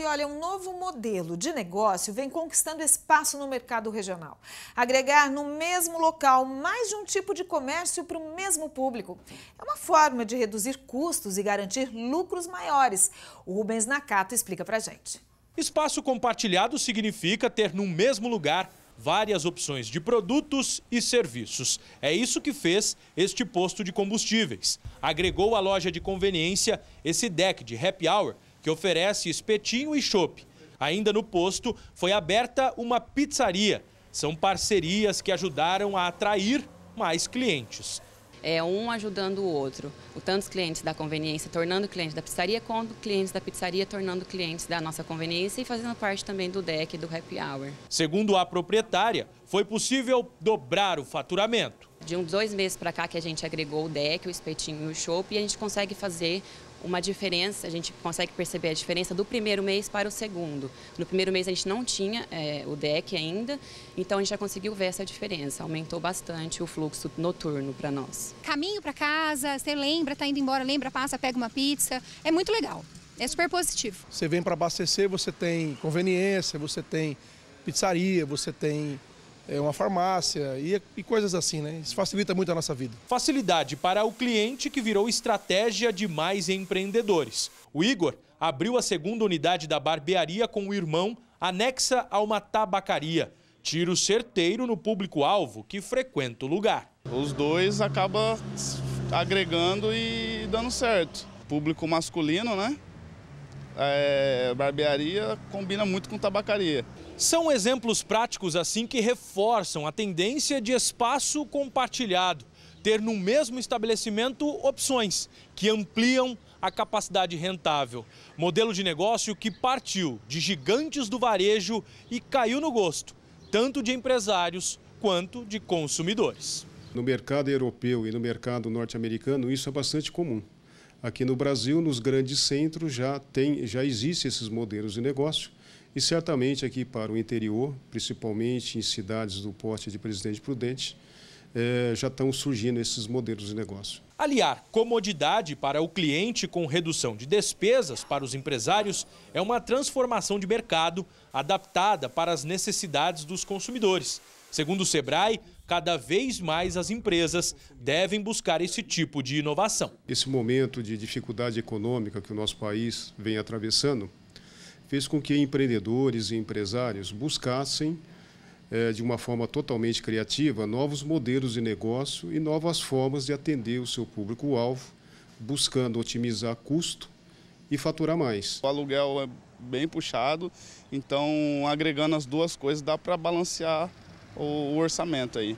E olha, um novo modelo de negócio vem conquistando espaço no mercado regional. Agregar no mesmo local mais de um tipo de comércio para o mesmo público. É uma forma de reduzir custos e garantir lucros maiores. O Rubens Nakato explica pra gente. Espaço compartilhado significa ter no mesmo lugar várias opções de produtos e serviços. É isso que fez este posto de combustíveis. Agregou à loja de conveniência esse deck de happy hour que oferece espetinho e chopp. Ainda no posto, foi aberta uma pizzaria. São parcerias que ajudaram a atrair mais clientes. É um ajudando o outro. O tanto os clientes da conveniência tornando clientes da pizzaria, quanto clientes da pizzaria tornando clientes da nossa conveniência e fazendo parte também do deck do happy hour. Segundo a proprietária, foi possível dobrar o faturamento. De uns dois meses para cá que a gente agregou o deck, o espetinho e o chopp, e a gente consegue fazer uma diferença, a gente consegue perceber a diferença do primeiro mês para o segundo. No primeiro mês a gente não tinha é, o DEC ainda, então a gente já conseguiu ver essa diferença. Aumentou bastante o fluxo noturno para nós. Caminho para casa, você lembra, tá indo embora, lembra, passa, pega uma pizza. É muito legal. É super positivo. Você vem para abastecer, você tem conveniência, você tem pizzaria, você tem é, uma farmácia e, e coisas assim, né? Isso facilita muito a nossa vida. Facilidade para o cliente que virou estratégia de mais empreendedores. O Igor abriu a segunda unidade da barbearia com o irmão, anexa a uma tabacaria. Tiro certeiro no público-alvo que frequenta o lugar. Os dois acaba agregando e dando certo. Público masculino, né? é, barbearia combina muito com tabacaria. São exemplos práticos assim que reforçam a tendência de espaço compartilhado, ter no mesmo estabelecimento opções que ampliam a capacidade rentável. Modelo de negócio que partiu de gigantes do varejo e caiu no gosto, tanto de empresários quanto de consumidores. No mercado europeu e no mercado norte-americano, isso é bastante comum. Aqui no Brasil, nos grandes centros, já, tem, já existem esses modelos de negócio e certamente aqui para o interior, principalmente em cidades do porte de Presidente Prudente, é, já estão surgindo esses modelos de negócio. Aliar comodidade para o cliente com redução de despesas para os empresários é uma transformação de mercado adaptada para as necessidades dos consumidores. Segundo o Sebrae, cada vez mais as empresas devem buscar esse tipo de inovação. Esse momento de dificuldade econômica que o nosso país vem atravessando fez com que empreendedores e empresários buscassem, eh, de uma forma totalmente criativa, novos modelos de negócio e novas formas de atender o seu público-alvo, buscando otimizar custo e faturar mais. O aluguel é bem puxado, então agregando as duas coisas dá para balancear o, orçamento aí.